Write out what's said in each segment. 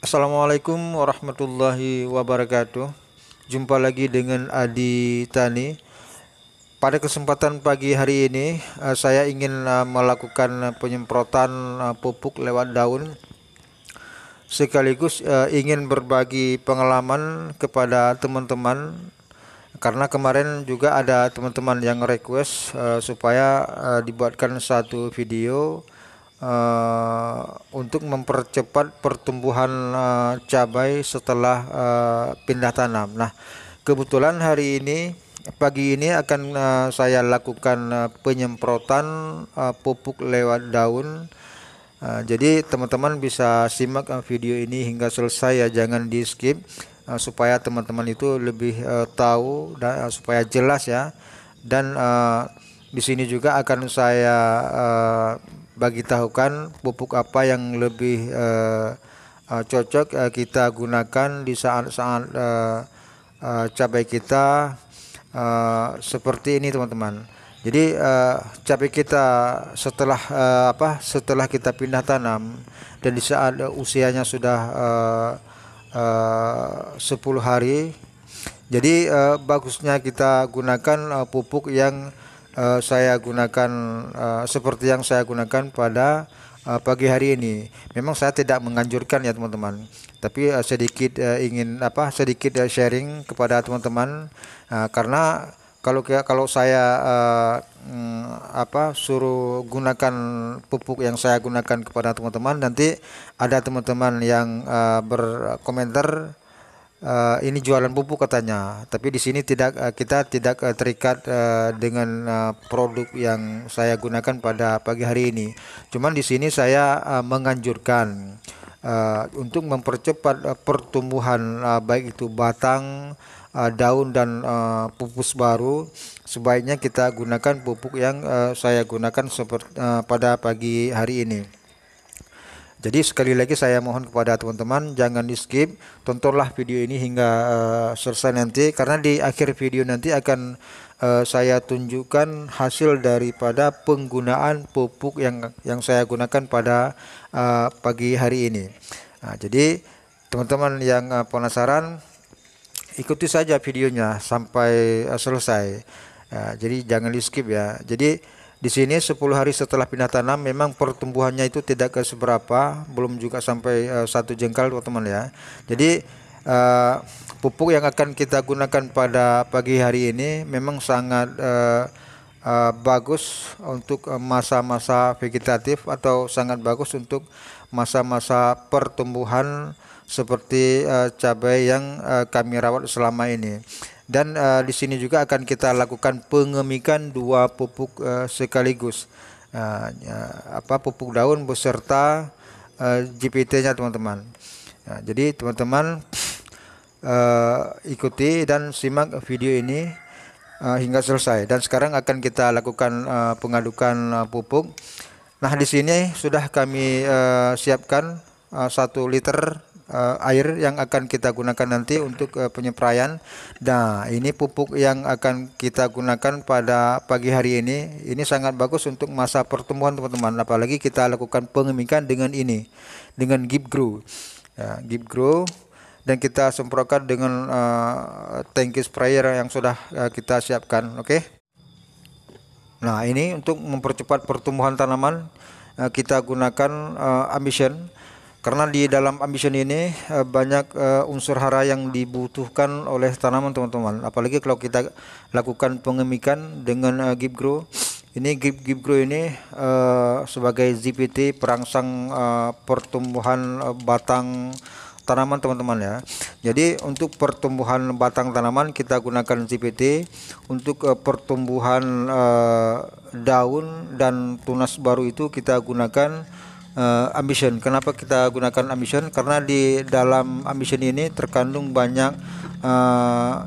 Assalamualaikum warahmatullahi wabarakatuh. Jumpa lagi dengan Adi Tani. Pada kesempatan pagi hari ini, eh, saya ingin eh, melakukan penyemprotan eh, pupuk lewat daun. Sekaligus ingin berbagi pengalaman kepada teman-teman karena kemarin juga ada teman-teman yang request supaya dibuatkan satu video uh, untuk mempercepat pertumbuhan uh, cabai setelah uh, pindah tanam. Nah, kebetulan hari ini pagi ini akan uh, saya lakukan uh, penyemprotan uh, pupuk lewat daun. Uh, jadi teman-teman bisa simak uh, video ini hingga selesai ya, jangan di skip uh, supaya teman-teman itu lebih uh, tahu dan uh, supaya jelas ya. Dan uh, di sini juga akan saya uh, bagi tahukan pupuk apa yang lebih uh, uh, cocok uh, kita gunakan di saat-saat uh, uh, cabai kita uh, seperti ini teman-teman. Jadi uh, cabai kita setelah uh, apa setelah kita pindah tanam dan di saat usianya sudah uh, uh, 10 hari. Jadi uh, bagusnya kita gunakan uh, pupuk yang Eh, saya gunakan uh, seperti yang saya gunakan pada uh, pagi hari ini. Memang saya tidak menganjurkan ya teman-teman, tapi uh, sedikit uh, ingin apa sedikit uh, sharing kepada teman-teman uh, karena kalau kalau saya uh, apa suruh gunakan pupuk yang saya gunakan kepada teman-teman nanti ada teman-teman yang uh, berkomentar uh, ini jualan pupuk katanya, tapi di sini tidak uh, kita tidak uh, terikat uh, dengan uh, produk yang saya gunakan pada pagi hari ini. Cuman di sini saya uh, menganjurkan uh, untuk mempercepat uh, pertumbuhan uh, baik itu batang, uh, daun dan uh, pupus baru, sebaiknya kita gunakan pupuk yang uh, saya gunakan seperti uh, pada pagi hari ini. Jadi sekali lagi saya mohon kepada teman-teman jangan di skip, tontonlah video ini hingga uh, selesai nanti karena di akhir video nanti akan uh, saya tunjukkan hasil daripada penggunaan pupuk yang yang saya gunakan pada uh, pagi hari ini. Nah, jadi teman-teman yang uh, penasaran ikuti saja videonya sampai uh, selesai. Uh, jadi jangan di skip ya. Jadi di sini 10 hari setelah pindah tanam memang pertumbuhannya itu tidak ke seberapa, belum juga sampai uh, satu jengkal teman-teman ya. Jadi uh, pupuk yang akan kita gunakan pada pagi hari ini memang sangat uh, uh, bagus untuk masa-masa vegetatif atau sangat bagus untuk masa-masa pertumbuhan seperti uh, cabai yang uh, kami rawat selama ini dan uh, di sini juga akan kita lakukan pengemikan dua pupuk uh, sekaligus uh, uh, apa pupuk daun beserta uh, GPT-nya teman-teman. Nah, jadi teman-teman uh, ikuti dan simak video ini uh, hingga selesai. Dan sekarang akan kita lakukan uh, pengadukan uh, pupuk. Nah, di sini sudah kami uh, siapkan uh, liter uh, air yang akan kita gunakan nanti untuk uh, eh, penyemprayan. Nah, ini pupuk yang akan kita gunakan pada pagi hari ini. Ini sangat bagus untuk masa pertumbuhan teman-teman. Apalagi kita lakukan pengemikan dengan ini, dengan Grow, Ya, Grow, dan kita semprotkan dengan uh, eh, tangki sprayer yang sudah uh, kita siapkan, oke? Okay? Nah, ini untuk mempercepat pertumbuhan tanaman kita gunakan uh, ambition karena di dalam ambition ini eh, banyak eh, unsur hara yang dibutuhkan oleh tanaman teman-teman. Apalagi kalau kita lakukan pengemikan dengan eh, gip grow. Ini gip gip grow ini sebagai ZPT perangsang pertumbuhan batang tanaman teman-teman ya. Jadi untuk pertumbuhan batang tanaman kita gunakan ZPT. untuk pertumbuhan daun dan tunas baru itu kita gunakan uh, ambition. Kenapa kita gunakan ambition? Karena di dalam ambition ini terkandung banyak uh,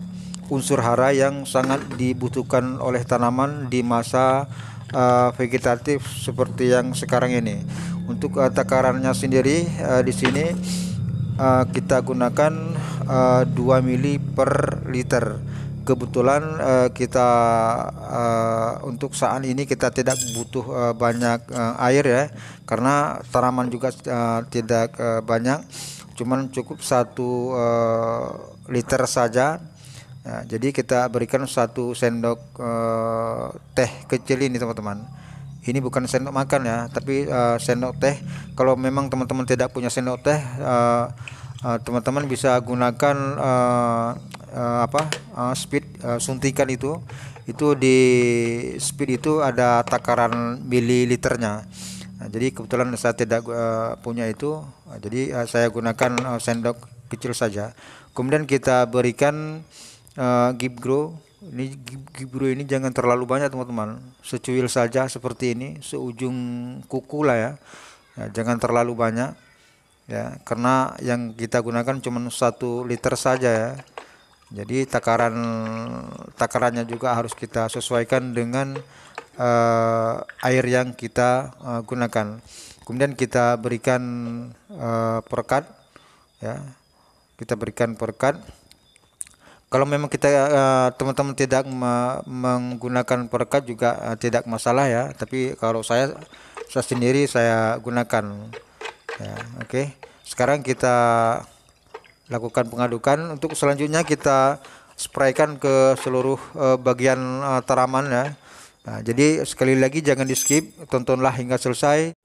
unsur hara yang sangat dibutuhkan oleh tanaman di masa uh, vegetatif seperti yang sekarang ini. Untuk uh, takarannya sendiri uh, di sini uh, kita gunakan uh, 2 mili per liter kebetulan uh, kita uh, untuk saat ini kita tidak butuh uh, banyak uh, air ya karena tanaman juga uh, tidak uh, banyak cuman cukup satu uh, liter saja nah, jadi kita berikan satu sendok uh, teh kecil ini teman-teman ini bukan sendok makan ya tapi uh, sendok teh kalau memang teman-teman tidak punya sendok teh teman-teman uh, bisa gunakan uh, apa uh, speed uh, suntikan itu itu di speed itu ada takaran mililiternya nah, jadi kebetulan saya tidak uh, punya itu uh, jadi uh, saya gunakan uh, sendok kecil saja kemudian kita berikan uh, gibro ini gibro ini jangan terlalu banyak teman-teman secuil saja seperti ini seujung kuku lah ya, ya jangan terlalu banyak ya karena yang kita gunakan cuma satu liter saja ya jadi takaran takarannya juga harus kita sesuaikan dengan uh, air yang kita uh, gunakan. Kemudian kita berikan uh, eh, perekat ya. Kita berikan perekat. Kalau memang kita teman-teman uh, tidak menggunakan perekat juga uh, tidak masalah ya, tapi kalau saya saya sendiri saya gunakan. Ya, oke. Okay. Sekarang kita lakukan pengadukan untuk selanjutnya kita spraykan ke seluruh uh, bagian uh, eh, tanaman ya nah, jadi sekali lagi jangan di skip tontonlah hingga selesai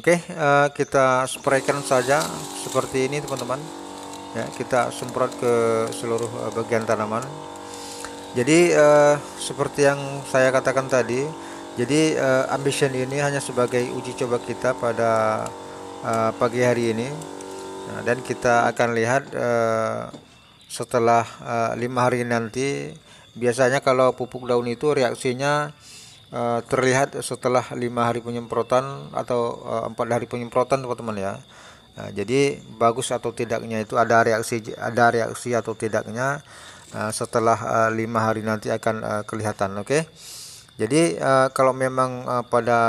oke uh, kita spraykan saja seperti ini teman-teman ya kita semprot ke seluruh uh, bagian tanaman jadi uh, seperti yang saya katakan tadi jadi uh, ambition ini hanya sebagai uji coba kita pada uh, pagi hari ini nah, dan kita akan lihat uh, setelah eh, lima hari nanti biasanya kalau pupuk daun itu reaksinya uh, terlihat setelah lima hari penyemprotan atau empat hari penyemprotan teman-teman ya nah, jadi bagus atau tidaknya itu ada reaksi ada reaksi atau tidaknya setelah lima hari nanti akan kelihatan oke okay? Jadi uh, kalau memang uh, pada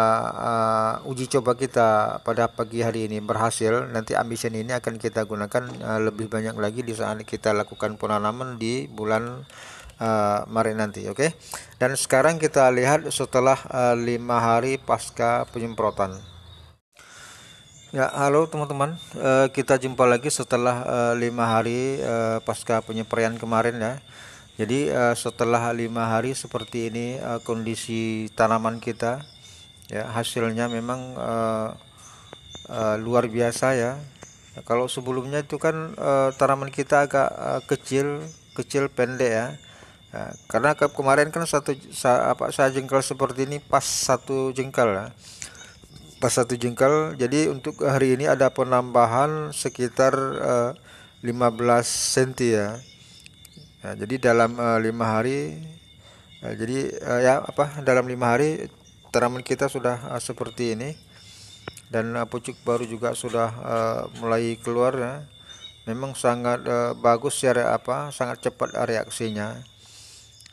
uh, uji coba kita pada pagi hari ini berhasil, nanti ambition ini akan kita gunakan uh, lebih banyak lagi di saat kita lakukan penanaman di bulan uh, Maret nanti, oke. Okay? Dan sekarang kita lihat setelah lima uh, hari pasca penyemprotan. Ya, halo teman-teman. Uh, kita jumpa lagi setelah lima hari uh, pasca penyemprotan kemarin ya. Jadi uh, setelah lima hari seperti ini uh, kondisi tanaman kita ya hasilnya memang uh, uh, luar biasa ya. Kalau sebelumnya itu kan uh, tanaman kita agak uh, kecil, kecil pendek ya. Nah, karena ke kemarin kan satu sa apa saya jengkal seperti ini pas satu jengkal ya. Pas satu jengkal. Jadi untuk hari ini ada penambahan sekitar uh, 15 cm ya. Ya, jadi dalam uh, lima hari, ya, jadi uh, ya apa dalam lima hari tanaman kita sudah uh, seperti ini dan uh, pucuk baru juga sudah uh, mulai keluar. Ya. Memang sangat uh, bagus secara apa, sangat cepat reaksinya.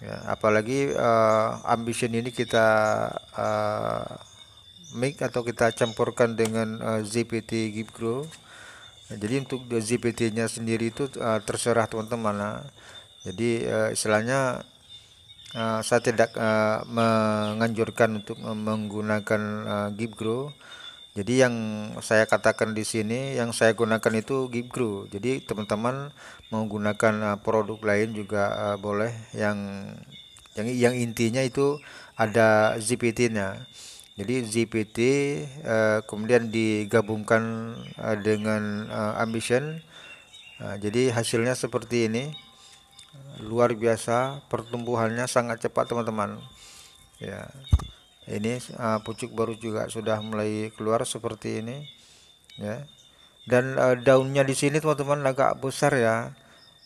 Ya, apalagi uh, ambition ini kita uh, mix atau kita campurkan dengan uh, ZPT jadi untuk zpt nya sendiri itu uh, terserah teman-teman. lah. Ya. -teman, jadi uh, istilahnya uh, saya tidak uh, menganjurkan untuk menggunakan uh, Gibgro. Jadi yang saya katakan di sini yang saya gunakan itu Gibgro. Jadi teman-teman menggunakan uh, produk lain juga uh, boleh yang yang yang intinya itu ada zpt nya Jadi ZPT uh, kemudian digabungkan uh, dengan uh, Ambition. Uh, jadi hasilnya seperti ini luar biasa pertumbuhannya sangat cepat teman-teman ya ini uh, pucuk baru juga sudah mulai keluar seperti ini ya dan uh, daunnya di sini teman-teman agak besar ya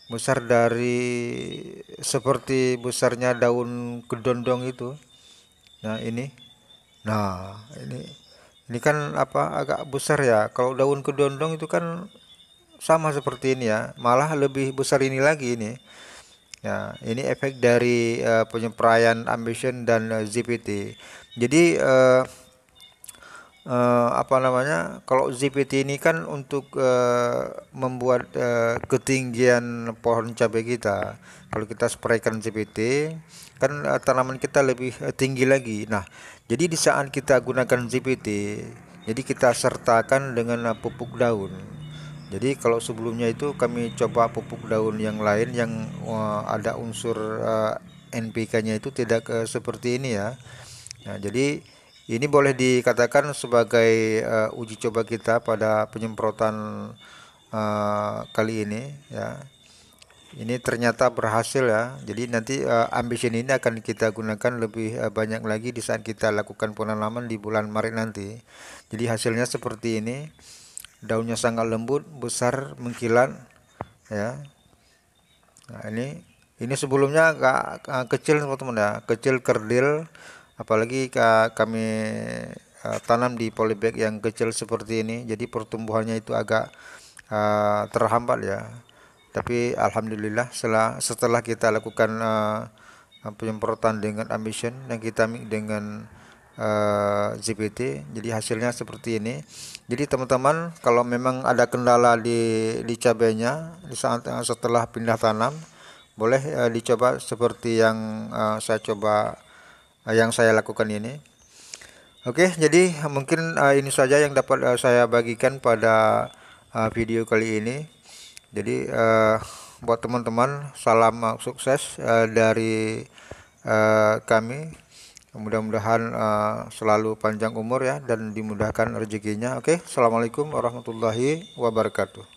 besar dari seperti besarnya daun kedondong itu nah ini nah ini ini kan apa agak besar ya kalau daun kedondong itu kan sama seperti ini ya malah lebih besar ini lagi ini Ya, ini efek dari uh, eh, penyemprayan ambition dan uh, eh, ZPT Jadi uh, uh, apa namanya? Kalau ZPT ini kan untuk uh, membuat uh, ketinggian pohon cabai kita. Kalau kita spraykan ZPT, kan uh, tanaman kita lebih uh, tinggi lagi. Nah, jadi di saat kita gunakan ZPT, jadi kita sertakan dengan uh, pupuk daun jadi kalau sebelumnya itu kami coba pupuk daun yang lain yang uh, ada unsur uh, eh, NPK-nya itu tidak uh, seperti ini ya nah jadi ini boleh dikatakan sebagai uh, uji coba kita pada penyemprotan uh, kali ini ya ini ternyata berhasil ya jadi nanti uh, ambition ini akan kita gunakan lebih uh, banyak lagi di saat kita lakukan penanaman di bulan Maret nanti jadi hasilnya seperti ini daunnya sangat lembut, besar, mengkilat ya. Nah, ini ini sebelumnya agak kecil teman-teman ya, kecil kerdil apalagi kami eh, tanam di polybag yang kecil seperti ini jadi pertumbuhannya itu agak uh, terhambat ya. Tapi alhamdulillah setelah setelah kita lakukan uh, penyemprotan dengan ambition yang kita dengan uh, eh, GPT. Jadi hasilnya seperti ini. Jadi teman-teman kalau memang ada kendala di di cabenya di saat setelah pindah tanam boleh uh, dicoba seperti yang uh, saya coba uh, yang saya lakukan ini. Oke, okay, jadi mungkin uh, ini saja yang dapat uh, saya bagikan pada uh, video kali ini. Jadi uh, buat teman-teman salam sukses uh, dari uh, kami Mudah-mudahan uh, selalu panjang umur ya dan dimudahkan rezekinya. Oke, okay? assalamualaikum warahmatullahi wabarakatuh.